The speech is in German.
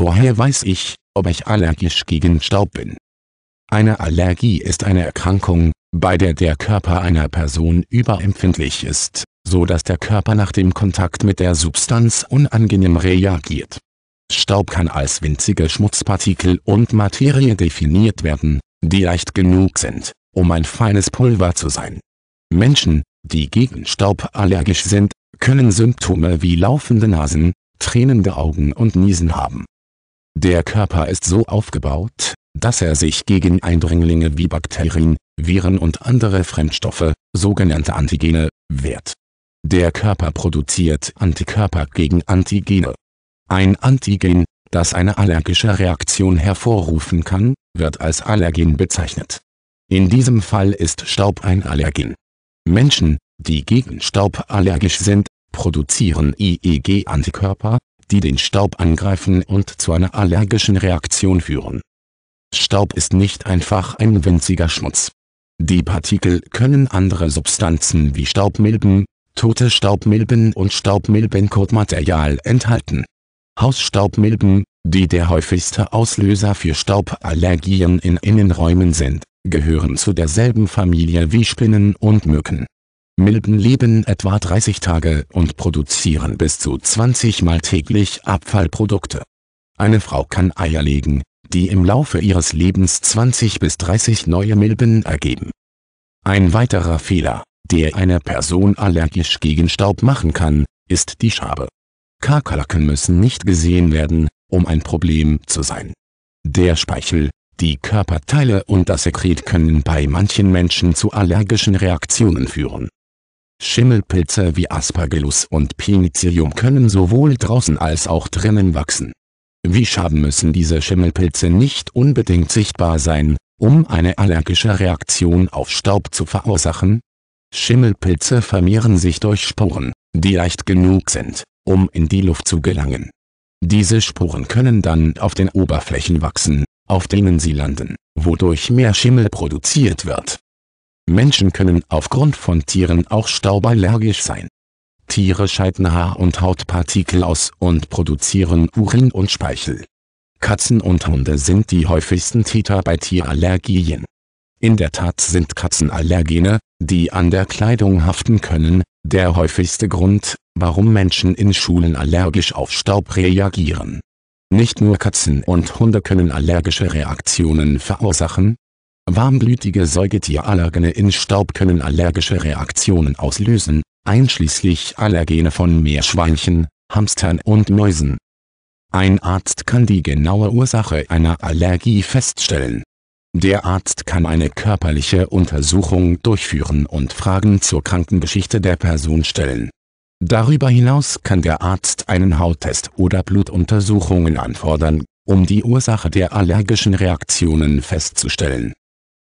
Woher weiß ich, ob ich allergisch gegen Staub bin? Eine Allergie ist eine Erkrankung, bei der der Körper einer Person überempfindlich ist, so dass der Körper nach dem Kontakt mit der Substanz unangenehm reagiert. Staub kann als winzige Schmutzpartikel und Materie definiert werden, die leicht genug sind, um ein feines Pulver zu sein. Menschen, die gegen Staub allergisch sind, können Symptome wie laufende Nasen, tränende Augen und Niesen haben. Der Körper ist so aufgebaut, dass er sich gegen Eindringlinge wie Bakterien, Viren und andere Fremdstoffe, sogenannte Antigene, wehrt. Der Körper produziert Antikörper gegen Antigene. Ein Antigen, das eine allergische Reaktion hervorrufen kann, wird als Allergen bezeichnet. In diesem Fall ist Staub ein Allergen. Menschen, die gegen Staub allergisch sind, produzieren ieg antikörper die den Staub angreifen und zu einer allergischen Reaktion führen. Staub ist nicht einfach ein winziger Schmutz. Die Partikel können andere Substanzen wie Staubmilben, tote Staubmilben und Staubmilbenkotmaterial enthalten. Hausstaubmilben, die der häufigste Auslöser für Stauballergien in Innenräumen sind, gehören zu derselben Familie wie Spinnen und Mücken Milben leben etwa 30 Tage und produzieren bis zu 20 Mal täglich Abfallprodukte. Eine Frau kann Eier legen, die im Laufe ihres Lebens 20 bis 30 neue Milben ergeben. Ein weiterer Fehler, der eine Person allergisch gegen Staub machen kann, ist die Schabe. Kakerlaken müssen nicht gesehen werden, um ein Problem zu sein. Der Speichel, die Körperteile und das Sekret können bei manchen Menschen zu allergischen Reaktionen führen Schimmelpilze wie Aspergillus und Penicillium können sowohl draußen als auch drinnen wachsen. Wie Schaben müssen diese Schimmelpilze nicht unbedingt sichtbar sein, um eine allergische Reaktion auf Staub zu verursachen? Schimmelpilze vermehren sich durch Sporen, die leicht genug sind, um in die Luft zu gelangen. Diese Sporen können dann auf den Oberflächen wachsen, auf denen sie landen, wodurch mehr Schimmel produziert wird. Menschen können aufgrund von Tieren auch stauballergisch sein. Tiere scheiden Haar- und Hautpartikel aus und produzieren Urin und Speichel. Katzen und Hunde sind die häufigsten Täter bei Tierallergien. In der Tat sind Katzenallergene, die an der Kleidung haften können, der häufigste Grund, warum Menschen in Schulen allergisch auf Staub reagieren. Nicht nur Katzen und Hunde können allergische Reaktionen verursachen Warmblütige Säugetierallergene in Staub können allergische Reaktionen auslösen, einschließlich Allergene von Meerschweinchen, Hamstern und Mäusen. Ein Arzt kann die genaue Ursache einer Allergie feststellen. Der Arzt kann eine körperliche Untersuchung durchführen und Fragen zur Krankengeschichte der Person stellen. Darüber hinaus kann der Arzt einen Hauttest oder Blutuntersuchungen anfordern, um die Ursache der allergischen Reaktionen festzustellen